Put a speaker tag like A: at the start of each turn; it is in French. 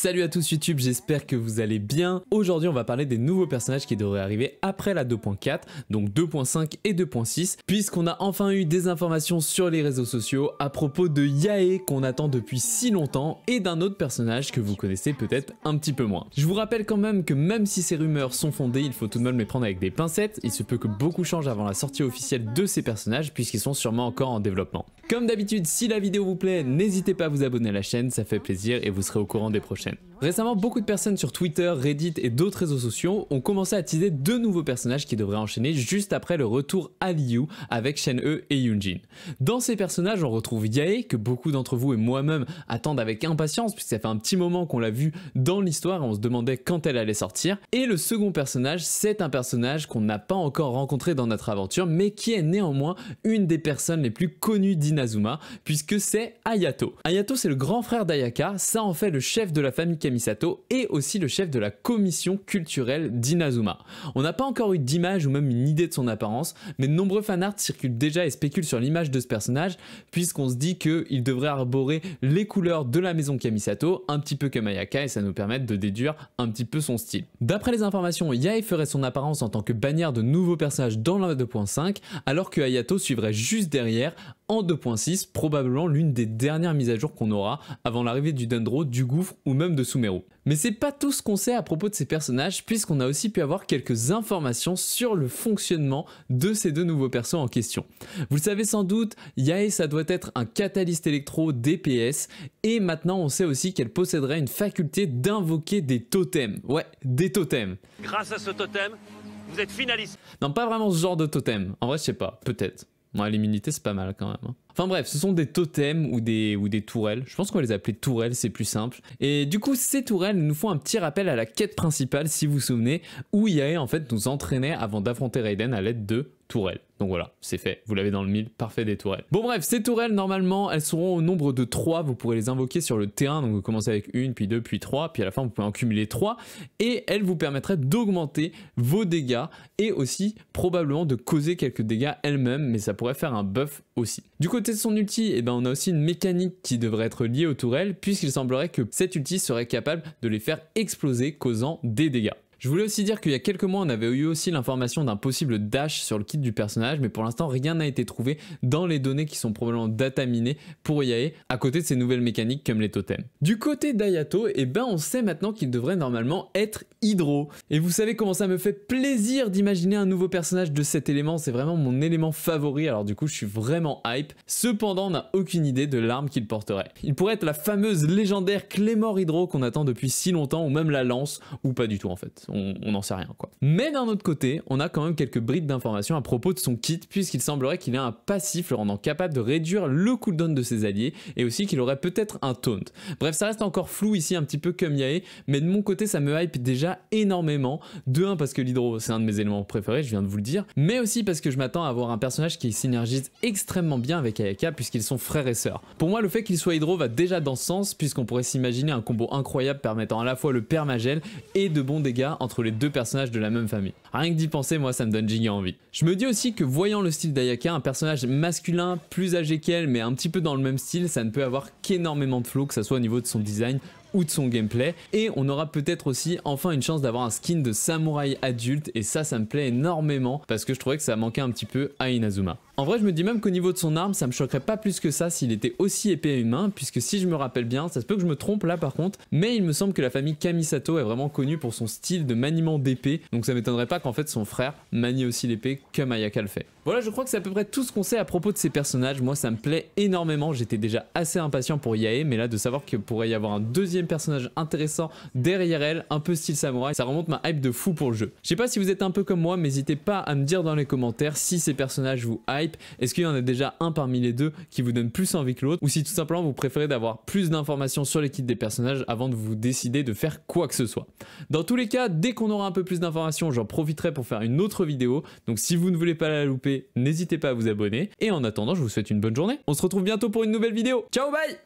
A: Salut à tous YouTube, j'espère que vous allez bien. Aujourd'hui on va parler des nouveaux personnages qui devraient arriver après la 2.4, donc 2.5 et 2.6, puisqu'on a enfin eu des informations sur les réseaux sociaux à propos de Yae qu'on attend depuis si longtemps et d'un autre personnage que vous connaissez peut-être un petit peu moins. Je vous rappelle quand même que même si ces rumeurs sont fondées, il faut tout de même les prendre avec des pincettes, il se peut que beaucoup changent avant la sortie officielle de ces personnages puisqu'ils sont sûrement encore en développement. Comme d'habitude, si la vidéo vous plaît, n'hésitez pas à vous abonner à la chaîne, ça fait plaisir et vous serez au courant des prochaines efficient. Récemment, beaucoup de personnes sur Twitter, Reddit et d'autres réseaux sociaux ont commencé à teaser deux nouveaux personnages qui devraient enchaîner juste après le retour à Liu avec Shen-E et Yunjin. Dans ces personnages, on retrouve Yae, que beaucoup d'entre vous et moi-même attendent avec impatience puisque ça fait un petit moment qu'on l'a vu dans l'histoire et on se demandait quand elle allait sortir. Et le second personnage, c'est un personnage qu'on n'a pas encore rencontré dans notre aventure mais qui est néanmoins une des personnes les plus connues d'Inazuma puisque c'est Ayato. Ayato c'est le grand frère d'Ayaka, ça en fait le chef de la famille Kamisato est et aussi le chef de la commission culturelle d'Inazuma. On n'a pas encore eu d'image ou même une idée de son apparence, mais de nombreux fanarts circulent déjà et spéculent sur l'image de ce personnage, puisqu'on se dit qu'il devrait arborer les couleurs de la maison Kamisato, un petit peu comme Ayaka, et ça nous permet de déduire un petit peu son style. D'après les informations, Yae ferait son apparence en tant que bannière de nouveaux personnages dans la 2.5, alors que Hayato suivrait juste derrière, en 2.6, probablement l'une des dernières mises à jour qu'on aura avant l'arrivée du Dendro, du Gouffre ou même de Sumeru. Mais c'est pas tout ce qu'on sait à propos de ces personnages, puisqu'on a aussi pu avoir quelques informations sur le fonctionnement de ces deux nouveaux persos en question. Vous le savez sans doute, Yae ça doit être un catalyste électro DPS, et maintenant on sait aussi qu'elle posséderait une faculté d'invoquer des totems. Ouais, des totems. Grâce à ce totem, vous êtes finaliste. Non, pas vraiment ce genre de totem. En vrai, je sais pas, peut-être. Ouais, l'immunité, c'est pas mal quand même. Hein. Enfin bref, ce sont des totems ou des, ou des tourelles. Je pense qu'on va les appeler tourelles, c'est plus simple. Et du coup, ces tourelles nous font un petit rappel à la quête principale, si vous vous souvenez, où Yae en fait nous entraînait avant d'affronter Raiden à l'aide de tourelles. Donc voilà, c'est fait, vous l'avez dans le mille, parfait des tourelles. Bon bref, ces tourelles, normalement, elles seront au nombre de 3, vous pourrez les invoquer sur le terrain, donc vous commencez avec une, puis deux, puis trois puis à la fin vous pouvez en cumuler 3, et elles vous permettraient d'augmenter vos dégâts, et aussi probablement de causer quelques dégâts elles-mêmes, mais ça pourrait faire un buff aussi. Du côté de son ulti, et eh ben, on a aussi une mécanique qui devrait être liée aux tourelles, puisqu'il semblerait que cet ulti serait capable de les faire exploser, causant des dégâts. Je voulais aussi dire qu'il y a quelques mois, on avait eu aussi l'information d'un possible dash sur le kit du personnage, mais pour l'instant, rien n'a été trouvé dans les données qui sont probablement dataminées pour Yae, à côté de ces nouvelles mécaniques comme les totems. Du côté d'Ayato, et eh ben, on sait maintenant qu'il devrait normalement être Hydro. Et vous savez comment ça me fait plaisir d'imaginer un nouveau personnage de cet élément, c'est vraiment mon élément favori, alors du coup, je suis vraiment hype. Cependant, on n'a aucune idée de l'arme qu'il porterait. Il pourrait être la fameuse légendaire Clémor Hydro qu'on attend depuis si longtemps, ou même la lance, ou pas du tout en fait on n'en sait rien quoi. Mais d'un autre côté, on a quand même quelques brides d'informations à propos de son kit, puisqu'il semblerait qu'il ait un passif le rendant capable de réduire le cooldown de ses alliés, et aussi qu'il aurait peut-être un taunt. Bref, ça reste encore flou ici, un petit peu comme Yae, mais de mon côté, ça me hype déjà énormément. De 1 parce que l'hydro, c'est un de mes éléments préférés, je viens de vous le dire, mais aussi parce que je m'attends à avoir un personnage qui synergise extrêmement bien avec Ayaka, puisqu'ils sont frères et sœurs. Pour moi, le fait qu'il soit hydro va déjà dans ce sens, puisqu'on pourrait s'imaginer un combo incroyable permettant à la fois le permagel et de bons dégâts entre les deux personnages de la même famille. Rien que d'y penser, moi ça me donne giga envie. Je me dis aussi que voyant le style d'Ayaka, un personnage masculin, plus âgé qu'elle, mais un petit peu dans le même style, ça ne peut avoir qu'énormément de flou, que ce soit au niveau de son design ou de son gameplay. Et on aura peut-être aussi enfin une chance d'avoir un skin de samouraï adulte et ça, ça me plaît énormément parce que je trouvais que ça manquait un petit peu à Inazuma. En vrai, je me dis même qu'au niveau de son arme, ça me choquerait pas plus que ça s'il était aussi épais une main puisque si je me rappelle bien, ça se peut que je me trompe là par contre, mais il me semble que la famille Kamisato est vraiment connue pour son style de maniement d'épée, donc ça m'étonnerait pas qu'en fait son frère manie aussi l'épée comme Ayaka le fait. Voilà, je crois que c'est à peu près tout ce qu'on sait à propos de ces personnages, moi ça me plaît énormément, j'étais déjà assez impatient pour Yae, mais là de savoir qu'il pourrait y avoir un deuxième personnage intéressant derrière elle, un peu style samouraï. Ça remonte ma hype de fou pour le jeu. Je sais pas si vous êtes un peu comme moi, mais n'hésitez pas à me dire dans les commentaires si ces personnages vous hype. Est-ce qu'il y en a déjà un parmi les deux qui vous donne plus envie que l'autre ou si tout simplement vous préférez d'avoir plus d'informations sur les kits des personnages avant de vous décider de faire quoi que ce soit. Dans tous les cas, dès qu'on aura un peu plus d'informations, j'en profiterai pour faire une autre vidéo. Donc si vous ne voulez pas la louper, n'hésitez pas à vous abonner. Et en attendant, je vous souhaite une bonne journée. On se retrouve bientôt pour une nouvelle vidéo. Ciao, bye